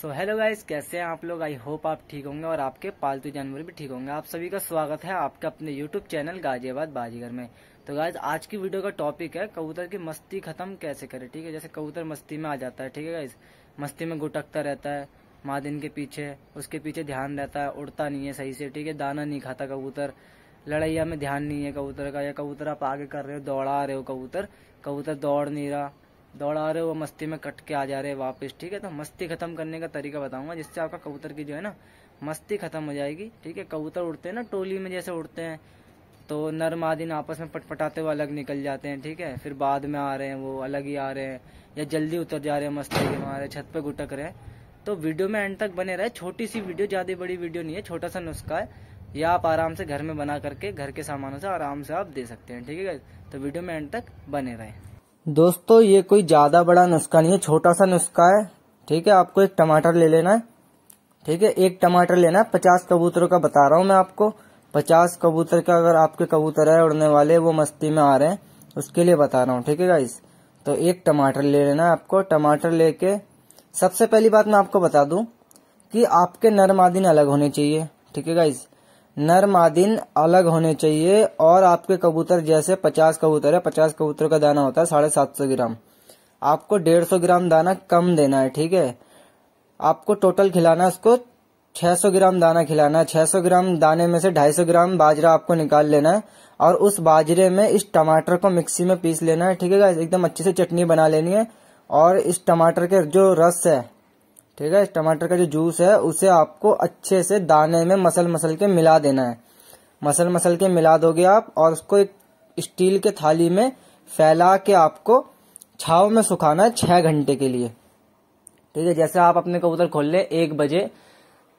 so hello guys कैसे हैं आप लोग आई होप आप ठीक होंगे और आपके पालतू जानवर भी ठीक होंगे आप सभी का स्वागत है आपके अपने यूट्यूब चैनल गाजियाबाद बाजीगर में तो गाइज आज की वीडियो का टॉपिक है कबूतर की मस्ती खत्म कैसे करें ठीक है जैसे कबूतर मस्ती में आ जाता है ठीक है गाइज मस्ती में गुटकता रहता है माँ दिन के पीछे उसके पीछे ध्यान रहता है उड़ता नहीं है सही से ठीक है दाना नहीं खाता कबूतर लड़ैया में ध्यान नहीं है कबूतर का या कबूतर आप आगे कर रहे हो दौड़ा रहे हो कबूतर कबूतर दौड़ नहीं रहा दौड़ा रहे हो मस्ती में कट के आ जा रहे हैं वापस ठीक है तो मस्ती खत्म करने का तरीका बताऊंगा जिससे आपका कबूतर की जो है ना मस्ती खत्म हो जाएगी ठीक है कबूतर उड़ते हैं ना टोली में जैसे उड़ते हैं तो नर मादिन आपस में पटपटाते हुए अलग निकल जाते हैं ठीक है फिर बाद में आ रहे हैं वो अलग ही आ रहे हैं या जल्दी उतर जा रहे हैं मस्ती के मारे छत पे गुटक रहे हैं तो वीडियो में एंड तक बने रहे छोटी सी वीडियो ज्यादा बड़ी वीडियो नहीं है छोटा सा नुस्खा है यह आप आराम से घर में बना करके घर के सामानों से आराम से आप दे सकते हैं ठीक है तो वीडियो में एंड तक बने रहे दोस्तों ये कोई ज़्यादा बड़ा नुस्खा नहीं है छोटा सा नुस्खा है ठीक है आपको एक टमाटर ले लेना है ठीक है एक टमाटर लेना है पचास कबूतरों का बता रहा हूँ मैं आपको पचास कबूतर का अगर आपके कबूतर है उड़ने वाले वो मस्ती में आ रहे हैं उसके लिए बता रहा हूँ ठीक है गाइस तो एक टमाटर ले लेना है आपको टमाटर लेके सबसे पहली बात मैं आपको बता दूं कि आपके नर मादिन अलग होने चाहिए ठीक है गाइस नर मादिन अलग होने चाहिए और आपके कबूतर जैसे पचास कबूतर है पचास कबूतर का दाना होता है साढ़े सात सौ ग्राम आपको डेढ़ सौ ग्राम दाना कम देना है ठीक है आपको टोटल खिलाना है उसको 600 ग्राम दाना खिलाना है 600 ग्राम दाने में से 250 ग्राम बाजरा आपको निकाल लेना है और उस बाजरे में इस टमाटर को मिक्सी में पीस लेना है ठीक है एकदम अच्छे से चटनी बना लेनी है और इस टमाटर के जो रस है ठीक है टमाटर का जो जूस है उसे आपको अच्छे से दाने में मसल मसल के मिला देना है मसल मसल के मिला दोगे आप और उसको एक स्टील के थाली में फैला के आपको छाव में सुखाना है छह घंटे के लिए ठीक है जैसे आप अपने कबूतर खोल ले एक बजे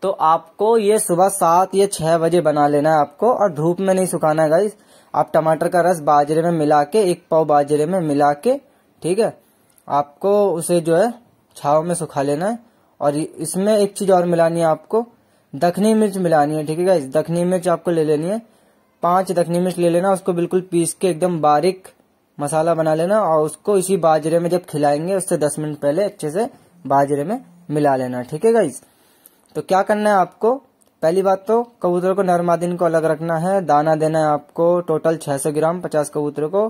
तो आपको ये सुबह सात या छह बजे बना लेना है आपको और धूप में नहीं सुखाना है गाइस आप टमाटर का रस बाजरे में मिला के एक पाव बाजरे में मिला के ठीक है आपको उसे जो है छाव में सुखा लेना है और इसमें एक चीज और मिलानी है आपको दखनी मिर्च मिलानी है ठीक है गाइज दखनी मिर्च आपको ले लेनी है पांच दखनी मिर्च ले लेना उसको बिल्कुल पीस के एकदम बारीक मसाला बना लेना और उसको इसी बाजरे में जब खिलाएंगे उससे दस मिनट पहले अच्छे से बाजरे में मिला लेना ठीक है गाइज तो क्या करना है आपको पहली बात तो कबूतरों को दिन को अलग रखना है दाना देना है आपको टोटल 600 ग्राम 50 कबूतरों को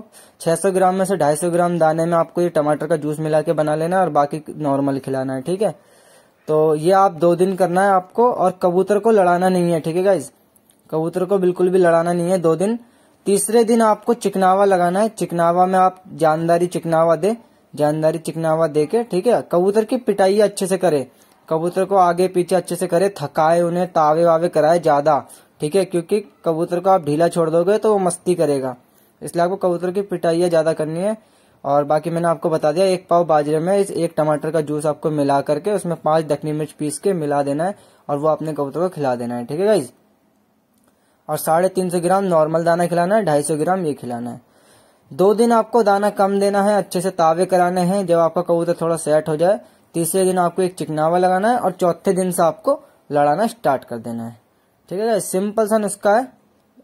600 ग्राम में से 250 ग्राम दाने में आपको ये टमाटर का जूस मिला के बना लेना है और बाकी नॉर्मल खिलाना है ठीक है तो ये आप दो दिन करना है आपको और कबूतर को लड़ाना नहीं है ठीक है गाइज कबूतर को बिल्कुल भी लड़ाना नहीं है दो दिन तीसरे दिन आपको चिकनावा लगाना है चिकनावा में आप जानदारी चिकनावा दे जानदारी चिकनावा दे के ठीक है कबूतर की पिटाई अच्छे से करे कबूतर को आगे पीछे अच्छे से करे थकाए उन्हें तावे वावे कराए ज्यादा ठीक है क्योंकि कबूतर को आप ढीला छोड़ दोगे तो वो मस्ती करेगा इसलिए आपको कबूतर की पिटाइया ज्यादा करनी है और बाकी मैंने आपको बता दिया एक पाव बाजरे में इस एक टमाटर का जूस आपको मिला करके उसमें पांच दखनी मिर्च पीस के मिला देना है और वो अपने कबूतर को खिला देना है ठीक है गाइज और साढ़े तीन सौ ग्राम नॉर्मल दाना खिलाना है ढाई सौ ग्राम ये खिलाना है दो दिन आपको दाना कम देना है अच्छे से तावे कराने हैं जब आपका कबूतर थोड़ा सेट हो जाए तीसरे दिन आपको एक चिकनावा लगाना है और चौथे दिन से आपको लड़ाना स्टार्ट कर देना है ठीक है सिंपल सा नुस्खा है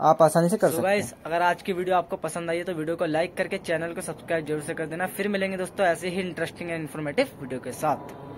आप आसानी से कर सकते हैं अगर आज की वीडियो आपको पसंद आई है तो वीडियो को लाइक करके चैनल को सब्सक्राइब जरूर से कर देना फिर मिलेंगे दोस्तों ऐसे ही इंटरेस्टिंग एंड इन्फॉर्मेटिव वीडियो के साथ